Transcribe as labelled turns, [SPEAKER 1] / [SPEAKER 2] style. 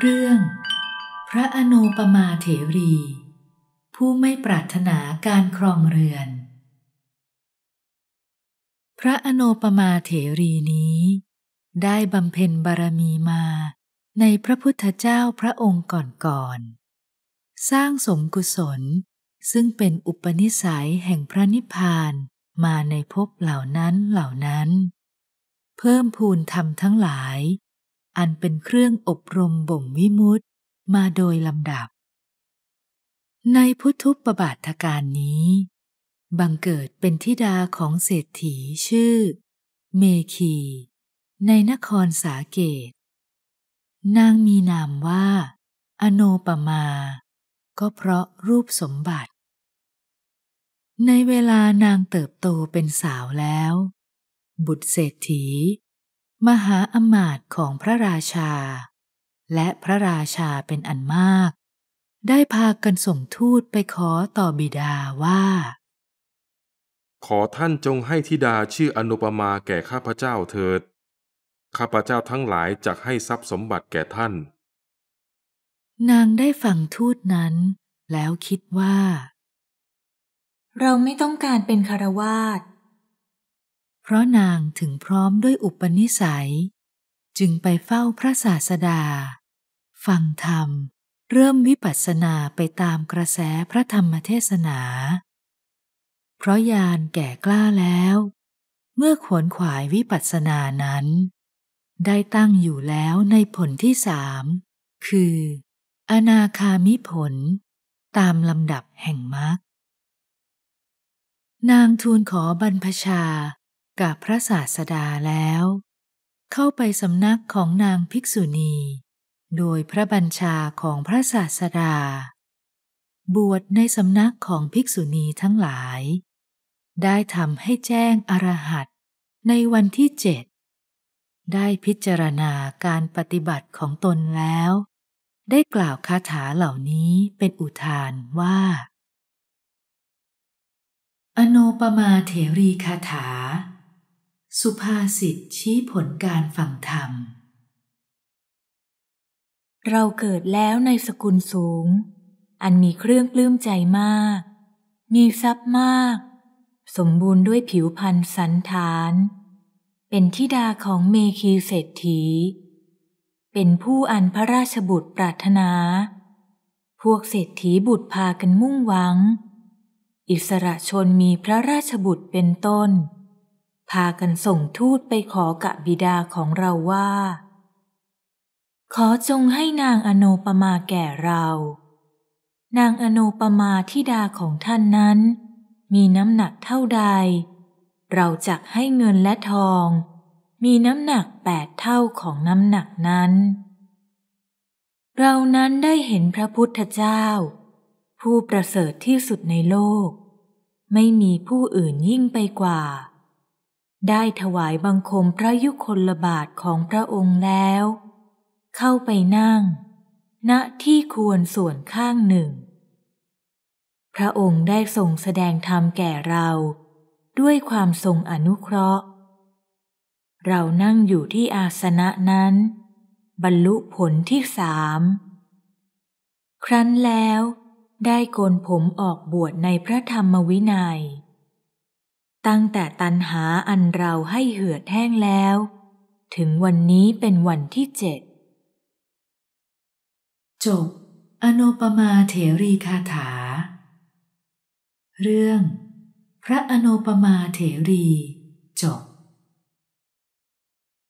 [SPEAKER 1] เรื่อง พระอนุปมาเถรี ผู้ไม่ปรารถนาการครองเรือน พระอนุปมาเถรีนี้ ได้บำเพ็ญบารมีมา ในพระพุทธเจ้าพระองค์ก่อนๆ สร้างสมกุศลซึ่งเป็นอุปนิสัยแห่งพระนิพพานมาในภพเหล่านั้นเหล่านั้น เพิ่มพูนธรรมทั้งหลายอันเป็นเครื่องอบรมบ่มวิมุตต์มาโดยลำดับ ในพุทธุปบาทการนี้ บังเกิดเป็นทิดาของเศรษฐีชื่อ เมคีในนครสาเกต นางมีนามว่า อโนปมาก็เพราะรูปสมบัติ ในเวลานางเติบโตเป็นสาวแล้ว บุตรเศรษฐีมหาอมาตย์ของพระราชา และพระราชาเป็นอันมาก ได้พากันส่งทูตไปขอต่อบิดาว่า
[SPEAKER 2] ขอท่านจงให้ธิดาชื่ออนุปมาแก่ข้าพเจ้าเถิด ข้าพเจ้าทั้งหลายจักให้ทรัพย์สมบัติแก่ท่าน
[SPEAKER 1] นางได้ฟังทูตนั้นแล้วคิดว่า เราไม่ต้องการเป็นคารวาสเพราะนางถึงพร้อมด้วยอุปนิสัย จึงไปเฝ้าพระศาสดา ฟังธรรม เริ่มวิปัสสนาไปตามกระแสพระธรรมเทศนา เพราะยานแก่กล้าแล้ว เมื่อขวนขวายวิปัสสนานั้น ได้ตั้งอยู่แล้วในผลที่สามคือ อนาคามิผล ตามลำดับแห่งมรรคนางทูลขอบรรพชากับพระศาสดาแล้ว เข้าไปสำนักของนางภิกษุณี โดยพระบัญชาของพระศาสดา บวชในสำนักของภิกษุณีทั้งหลาย ได้ทำให้แจ้งอรหัต ในวันที่เจ็ดได้พิจารณาการปฏิบัติของตนแล้ว ได้กล่าวคาถาเหล่านี้เป็นอุทานว่าอโนปมาเถรีคาถาสุ
[SPEAKER 2] ภาษิตชี้ผลการฝังธรรม เราเกิดแล้วในสกุลสูง อันมีเครื่องปลื้มใจมาก มีทรัพย์มาก สมบูรณ์ด้วยผิวพันธ์สันฐาน เป็นทิดาของเมคีเศรษฐี เป็นผู้อันพระราชบุตรปรารถนา พวกเศรษฐีบุตรพากันมุ่งหวัง อิสระชนมีพระราชบุตรเป็นต้นพากันส่งทูตไปขอกะบิดาของเราว่า ขอจงให้นางอโนปมาแก่เรา นางอโนปมาทิดาของท่านนั้น มีน้ำหนักเท่าใด เราจะให้เงินและทอง มีน้ำหนักแปดเท่าของน้ำหนักนั้น เรานั้นได้เห็นพระพุทธเจ้า ผู้ประเสริฐที่สุดในโลก ไม่มีผู้อื่นยิ่งไปกว่าได้ถวายบังคมพระยุคลบาทของพระองค์แล้ว เข้าไปนั่ง ณ ที่ควรส่วนข้างหนึ่ง พระองค์ได้ทรงแสดงธรรมแก่เรา ด้วยความทรงอนุเคราะห์ เรานั่งอยู่ที่อาสนะนั้น บรรลุผลที่สาม ครั้นแล้วได้โกนผมออกบวชในพระธรรมวินยัยตั้งแต่ตันหาอันเราให้เหือดแห้งแล้ว ถึงวันนี้เป็นวันที่เจ็ดจบอโนปมาเถรีคาถา
[SPEAKER 1] เรื่อง พระอโนปมาเถรีจบ